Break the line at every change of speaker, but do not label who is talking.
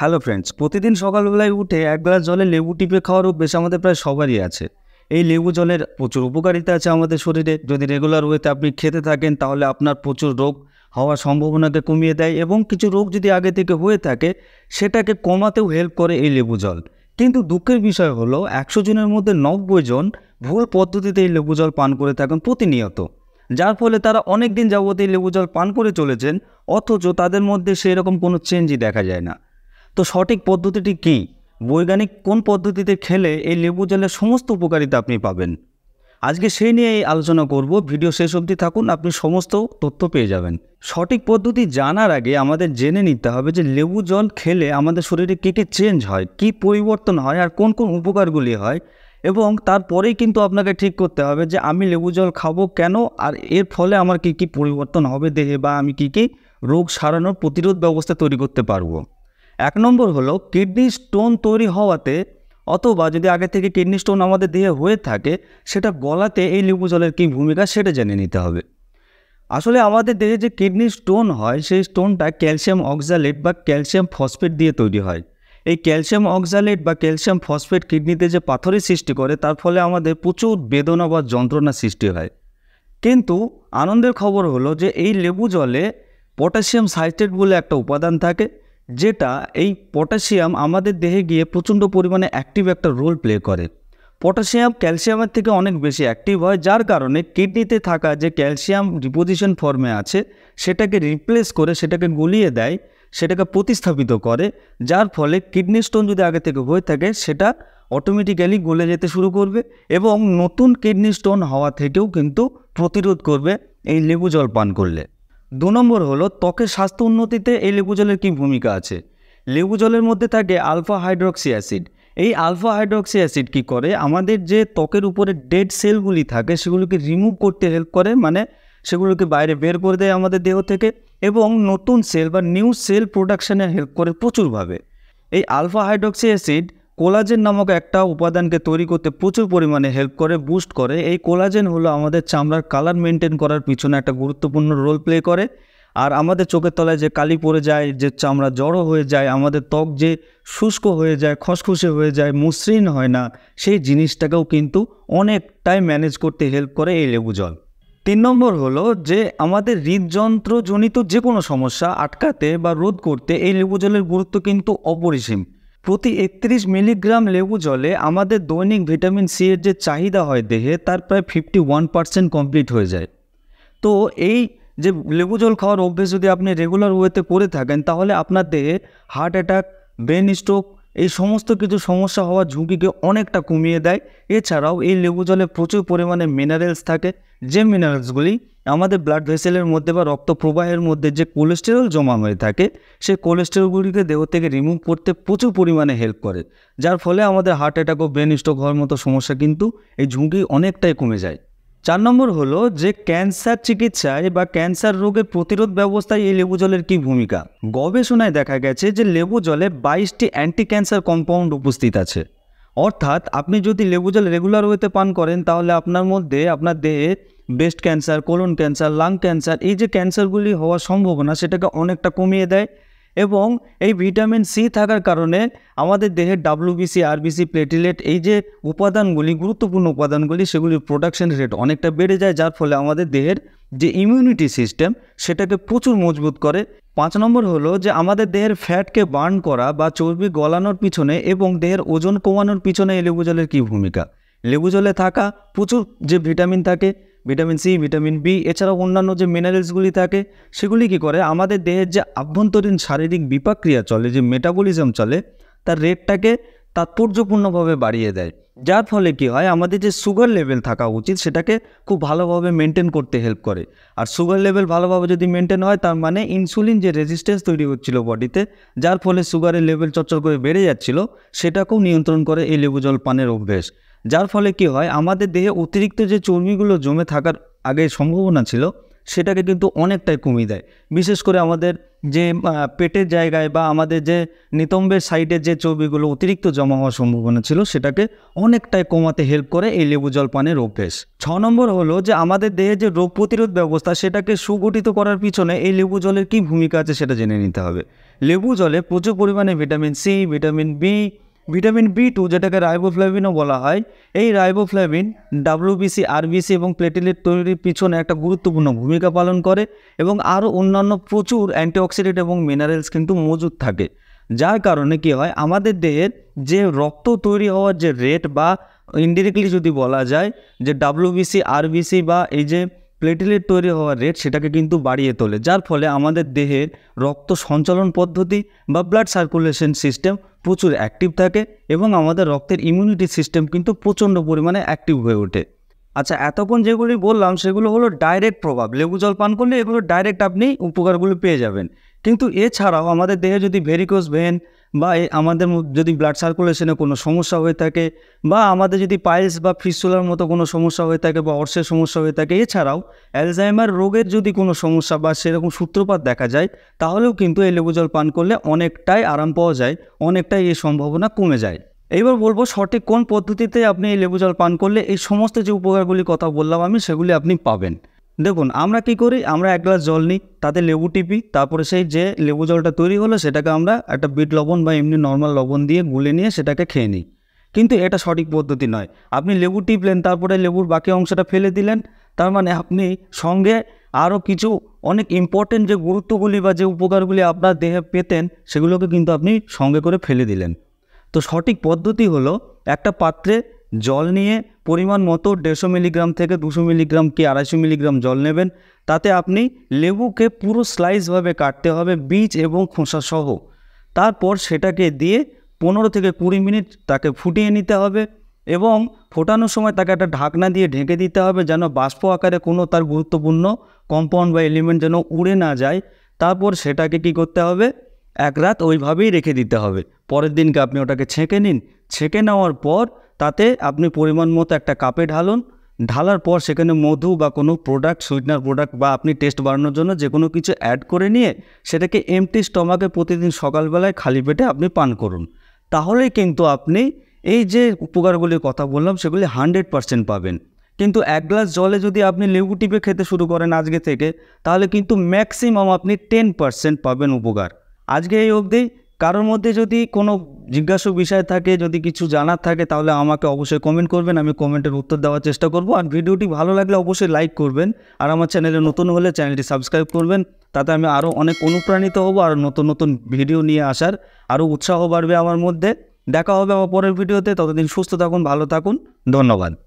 hello friends প্রতিদিন সকালবেলায় উঠে এক গ্লাস জলে লেবু টিপে খাওয়ার অভ্যেস আমাদের প্রায় সবারই আছে এই লেবু জলের প্রচুর উপকারিতা আছে আমাদের শরীরে যদি রেগুলার ওয়েতে আপনি খেতে থাকেন তাহলে আপনার প্রচুর রোগ হওয়ার সম্ভাবনাকে কমিয়ে দেয় এবং কিছু রোগ যদি আগে থেকে হয়ে থাকে সেটাকে কমাতেও হেল্প করে এই লেবু জল কিন্তু দুঃখের বিষয় হলো একশো জনের মধ্যে নব্বই জন ভুল পদ্ধতিতে এই লেবু জল পান করে থাকেন প্রতিনিয়ত যার ফলে তারা অনেক দিন যাবত এই লেবু জল পান করে চলেছেন অথচ তাদের মধ্যে সেই রকম কোনো চেঞ্জই দেখা যায় না তো সঠিক পদ্ধতিটি কী বৈজ্ঞানিক কোন পদ্ধতিতে খেলে এই লেবু জলের সমস্ত উপকারিতা আপনি পাবেন আজকে সেই নিয়েই আলোচনা করব ভিডিও শেষ অবধি থাকুন আপনি সমস্ত তথ্য পেয়ে যাবেন সঠিক পদ্ধতি জানার আগে আমাদের জেনে নিতে হবে যে লেবু জল খেলে আমাদের শরীরে কী কী চেঞ্জ হয় কি পরিবর্তন হয় আর কোন কোন উপকারগুলি হয় এবং তারপরেই কিন্তু আপনাকে ঠিক করতে হবে যে আমি লেবু জল খাবো কেন আর এর ফলে আমার কী কী পরিবর্তন হবে দেহে বা আমি কী কী রোগ সারানোর প্রতিরোধ ব্যবস্থা তৈরি করতে পারবো এক নম্বর হলো কিডনি স্টোন তৈরি হওয়াতে অথবা যদি আগে থেকে কিডনি স্টোন আমাদের দেহে হয়ে থাকে সেটা গলাতে এই লেবু জলের কী ভূমিকা সেটা জেনে নিতে হবে আসলে আমাদের দেহে যে কিডনি স্টোন হয় সেই স্টোনটা ক্যালসিয়াম অক্সালেট বা ক্যালসিয়াম ফসফেট দিয়ে তৈরি হয় এই ক্যালসিয়াম অক্সালেট বা ক্যালসিয়াম ফসফেট কিডনিতে যে পাথরের সৃষ্টি করে তার ফলে আমাদের প্রচুর বেদনা বা যন্ত্রণা সৃষ্টি হয় কিন্তু আনন্দের খবর হলো যে এই লেবু জলে পটাশিয়াম সাইট্রেট বলে একটা উপাদান থাকে যেটা এই পটাশিয়াম আমাদের দেহে গিয়ে প্রচণ্ড পরিমাণে অ্যাক্টিভ একটা রোল প্লে করে পটাশিয়াম ক্যালসিয়ামের থেকে অনেক বেশি অ্যাক্টিভ হয় যার কারণে কিডনিতে থাকা যে ক্যালসিয়াম ডিপোজিশন ফর্মে আছে সেটাকে রিপ্লেস করে সেটাকে গুলিয়ে দেয় সেটাকে প্রতিস্থাপিত করে যার ফলে কিডনি স্টোন যদি আগে থেকে হয়ে থাকে সেটা অটোমেটিক্যালি গলে যেতে শুরু করবে এবং নতুন কিডনি স্টোন হওয়া থেকেও কিন্তু প্রতিরোধ করবে এই লেবু জল পান করলে দু নম্বর হলো ত্বকের স্বাস্থ্য উন্নতিতে এই লেবু জলের কী ভূমিকা আছে লেবু জলের মধ্যে থাকে আলফা হাইড্রক্সি অ্যাসিড এই আলফা হাইড্রক্সি অ্যাসিড কী করে আমাদের যে ত্বকের উপরে ডেড সেলগুলি থাকে সেগুলোকে রিমুভ করতে হেল্প করে মানে সেগুলোকে বাইরে বের করে দেয় আমাদের দেহ থেকে এবং নতুন সেল বা নিউ সেল প্রোডাকশানে হেল্প করে প্রচুরভাবে এই আলফা হাইড্রক্সি অ্যাসিড কোলাজেন নামক একটা উপাদানকে তৈরি করতে প্রচুর পরিমাণে হেল্প করে বুস্ট করে এই কোলাজেন হলো আমাদের চামড়ার কালার মেনটেন করার পিছনে একটা গুরুত্বপূর্ণ রোল প্লে করে আর আমাদের চোখের তলায় যে কালি পড়ে যায় যে চামড়া জড়ো হয়ে যায় আমাদের ত্বক যে শুষ্ক হয়ে যায় খসখসে হয়ে যায় মসৃণ হয় না সেই জিনিসটাকেও কিন্তু অনেকটাই ম্যানেজ করতে হেল্প করে এই লেবু জল তিন নম্বর হলো যে আমাদের হৃদযন্ত্রজনিত যে কোনো সমস্যা আটকাতে বা রোধ করতে এই লেবু জলের গুরুত্ব কিন্তু অপরিসীম প্রতি একত্রিশ মিলিগ্রাম লেবু জলে আমাদের দৈনিক ভিটামিন সি এর যে চাহিদা হয় দেহে তার প্রায় ফিফটি ওয়ান পার্সেন্ট কমপ্লিট হয়ে যায় তো এই যে লেবু জল খাওয়ার অভ্যেস যদি আপনি রেগুলার ওয়েতে করে থাকেন তাহলে আপনার দেহে হার্ট অ্যাটাক ব্রেন স্ট্রোক এই সমস্ত কিছু সমস্যা হওয়ার ঝুঁকিকে অনেকটা কমিয়ে দেয় এছাড়াও এই লেবু জলে প্রচুর পরিমাণে মিনারেলস থাকে যে মিনারেলসগুলি আমাদের ব্লাড ভেসেলের মধ্যে বা রক্ত প্রবাহের মধ্যে যে কোলেস্টেরল জমা হয়ে থাকে সেই কোলেস্টেরলগুলিকে দেহ থেকে রিমুভ করতে প্রচুর পরিমাণে হেল্প করে যার ফলে আমাদের হার্ট অ্যাটাক ও ব্রেন স্ট্রোক হওয়ার মতো সমস্যা কিন্তু এই ঝুঁকি অনেকটাই কমে যায় চার নম্বর হলো যে ক্যান্সার চিকিৎসায় বা ক্যান্সার রোগের প্রতিরোধ ব্যবস্থায় এই লেবু জলের কি ভূমিকা গবেষণায় দেখা গেছে যে লেবু জলে বাইশটি অ্যান্টি ক্যান্সার কম্পাউন্ড উপস্থিত আছে অর্থাৎ আপনি যদি লেবু জল রেগুলার ওয়েতে পান করেন তাহলে আপনার মধ্যে আপনার দেহে breast cancer colon cancer lung cancer এই যে ক্যান্সারগুলি হওয়ার সম্ভাবনা সেটাকে অনেকটা কমিয়ে দেয় এবং এই ভিটামিন সি থাকার কারণে আমাদের দেহের ডাব্লুবিসি আরবিসি প্লেটিলেট এই যে উপাদানগুলি গুরুত্বপূর্ণ উপাদানগুলি সেগুলির প্রোডাকশন রেট অনেকটা বেড়ে যায় যার ফলে আমাদের দেহের যে ইমিউনিটি সিস্টেম সেটাকে প্রচুর মজবুত করে পাঁচ নম্বর হলো যে আমাদের দেহের ফ্যাটকে বার্ন করা বা চর্বি গলানোর পিছনে এবং দেহের ওজন কমানোর পিছনে লেবু জলের কী ভূমিকা লেবু জলে থাকা প্রচুর যে ভিটামিন থাকে ভিটামিন সি ভিটামিন বি এছাড়াও অন্যান্য যে মিনারেলসগুলি থাকে সেগুলি কী করে আমাদের দেহের যে আভ্যন্তরীণ শারীরিক বিপাক্রিয়া চলে যে মেটাবলিজম চলে তার রেটটাকে তাৎপর্যপূর্ণভাবে বাড়িয়ে দেয় যার ফলে কি হয় আমাদের যে সুগার লেভেল থাকা উচিত সেটাকে খুব ভালোভাবে মেনটেন করতে হেল্প করে আর সুগার লেভেল ভালোভাবে যদি মেনটেন হয় তার মানে ইনসুলিন যে রেজিস্ট্যান্স তৈরি হচ্ছিল বডিতে যার ফলে সুগারের লেভেল চচ্চর করে বেড়ে যাচ্ছিল সেটাকেও নিয়ন্ত্রণ করে এই লেবু জল পানের অভ্যেস যার ফলে কি হয় আমাদের দেহে অতিরিক্ত যে চর্বিগুলো জমে থাকার আগে সম্ভাবনা ছিল সেটাকে কিন্তু অনেকটাই কমিয়ে দেয় বিশেষ করে আমাদের যে পেটের জায়গায় বা আমাদের যে নিতম্বের সাইডে যে চর্বিগুলো অতিরিক্ত জমা হওয়ার সম্ভাবনা ছিল সেটাকে অনেকটাই কমাতে হেল্প করে এই লেবু জল পানের অভ্যেস ছ নম্বর হলো যে আমাদের দেহে যে রোগ প্রতিরোধ ব্যবস্থা সেটাকে সুগঠিত করার পিছনে এই লেবু জলের কী ভূমিকা আছে সেটা জেনে নিতে হবে লেবু জলে প্রচুর পরিমাণে vitamin C vitamin B vitamin B two যেটাকে রাইবোফ্লাভিনও বলা হয় এই রাইবোফ্লাভিন ডাব্লিউবিসি আরবিসি এবং প্লেটিলেট তৈরির পিছনে একটা গুরুত্বপূর্ণ ভূমিকা পালন করে এবং আরও অন্যান্য প্রচুর অ্যান্টিঅক্সিডেন্ট এবং মিনারেলস কিন্তু মজুদ থাকে যার কারণে কি হয় আমাদের দেহের যে রক্ত তৈরি হওয়ার যে রেট বা ইনডিরেক্টলি যদি বলা যায় যে ডাব্লিউবিসি আরবিসি বা এই যে প্লেটেলেট তৈরি হওয়ার রেট সেটাকে কিন্তু বাড়িয়ে তোলে যার ফলে আমাদের দেহের রক্ত সঞ্চালন পদ্ধতি বা ব্লাড সার্কুলেশন সিস্টেম প্রচুর অ্যাক্টিভ থাকে এবং আমাদের রক্তের ইমিউনিটি সিস্টেম কিন্তু প্রচণ্ড পরিমাণে অ্যাক্টিভ হয়ে ওঠে আচ্ছা এতক্ষণ যেগুলি বললাম সেগুলো হলো ডাইরেক্ট প্রভাব লেবু জল পান করলে এগুলো ডাইরেক্ট আপনি উপকারগুলো পেয়ে যাবেন কিন্তু এছাড়াও আমাদের দেহে যদি ভেরিকোস ভেন বা আমাদের যদি ব্লাড সার্কুলেশনে কোনো সমস্যা হয়ে থাকে বা আমাদের যদি পাইলস বা ফিসুলার মতো কোনো সমস্যা হয়ে থাকে বা অর্শের সমস্যা হয়ে থাকে এছাড়াও অ্যালজাইমার রোগের যদি কোনো সমস্যা বা সেরকম সূত্রপাত দেখা যায় তাহলেও কিন্তু এই লেবু জল পান করলে অনেকটাই আরাম পাওয়া যায় অনেকটাই এই সম্ভাবনা কমে যায় এইবার বলবো সঠিক কোন পদ্ধতিতে আপনি এই লেবু জল পান করলে এই সমস্ত যে উপকারগুলির কথা বললাম আমি সেগুলি আপনি পাবেন দেখুন আমরা কি করি আমরা এক গ্লাস জল নিই তাতে লেবু টিপি তারপরে সেই যে লেবু জলটা তৈরি হলো সেটাকে আমরা একটা বিট লবণ বা এমনি নর্মাল লবণ দিয়ে গুলে নিয়ে সেটাকে খেয়ে নিই কিন্তু এটা সঠিক পদ্ধতি নয় আপনি লেবু টিপলেন তারপরে লেবুর বাকি অংশটা ফেলে দিলেন তার মানে আপনি সঙ্গে আরও কিছু অনেক ইম্পর্টেন্ট যে গুরুত্বগুলি বা যে উপকারগুলি আপনার দেহে পেতেন সেগুলোকে কিন্তু আপনি সঙ্গে করে ফেলে দিলেন তো সঠিক পদ্ধতি হলো একটা পাত্রে জল নিয়ে পরিমাণ মতো দেড়শো মিলিগ্রাম থেকে দুশো মিলিগ্রাম কি আড়াইশো মিলিগ্রাম জল নেবেন তাতে আপনি লেবুকে পুরো স্লাইসভাবে কাটতে হবে বীজ এবং খোসা সহ তারপর সেটাকে দিয়ে পনেরো থেকে কুড়ি মিনিট তাকে ফুটিয়ে নিতে হবে এবং ফোটানোর সময় তাকে একটা ঢাকনা দিয়ে ঢেকে দিতে হবে যেন বাষ্প আকারে কোনো তার গুরুত্বপূর্ণ কম্পাউন্ড বা এলিমেন্ট যেন উড়ে না যায় তারপর সেটাকে কি করতে হবে এক রাত ওইভাবেই রেখে দিতে হবে পরের দিনকে আপনি ওটাকে ছেঁকে নিন ছেঁকে নেওয়ার পর তাতে আপনি পরিমাণ মতো একটা কাপে ঢালুন ঢালার পর সেখানে মধু বা কোনো প্রোডাক্ট সুইটনার প্রোডাক্ট বা আপনি টেস্ট বাড়ানোর জন্য যে কোনো কিছু অ্যাড করে নিয়ে সেটাকে এমটি স্টমাকে প্রতিদিন সকালবেলায় খালি পেটে আপনি পান করুন তাহলেই কিন্তু আপনি এই যে উপকারগুলির কথা বললাম সেগুলি হান্ড্রেড পারসেন্ট পাবেন কিন্তু এক গ্লাস জলে যদি আপনি লেবু টিপে খেতে শুরু করেন আজকে থেকে তাহলে কিন্তু ম্যাক্সিমাম আপনি টেন পারসেন্ট পাবেন উপকার আজকে এই অবধি কারোর মধ্যে যদি কোনো জিজ্ঞাসু বিষয় থাকে যদি কিছু জানার থাকে তাহলে আমাকে অবশ্যই কমেন্ট করবেন আমি কমেন্টের উত্তর দেওয়ার চেষ্টা করব আর ভিডিওটি ভালো লাগলে অবশ্যই লাইক করবেন আর আমার চ্যানেলে নতুন হলে চ্যানেলটি সাবস্ক্রাইব করবেন তাতে আমি আরও অনেক অনুপ্রাণিত হব আর নতুন নতুন ভিডিও নিয়ে আসার আরও উৎসাহ বাড়বে আমার মধ্যে দেখা হবে আমার পরের ভিডিওতে ততদিন সুস্থ থাকুন ভালো থাকুন ধন্যবাদ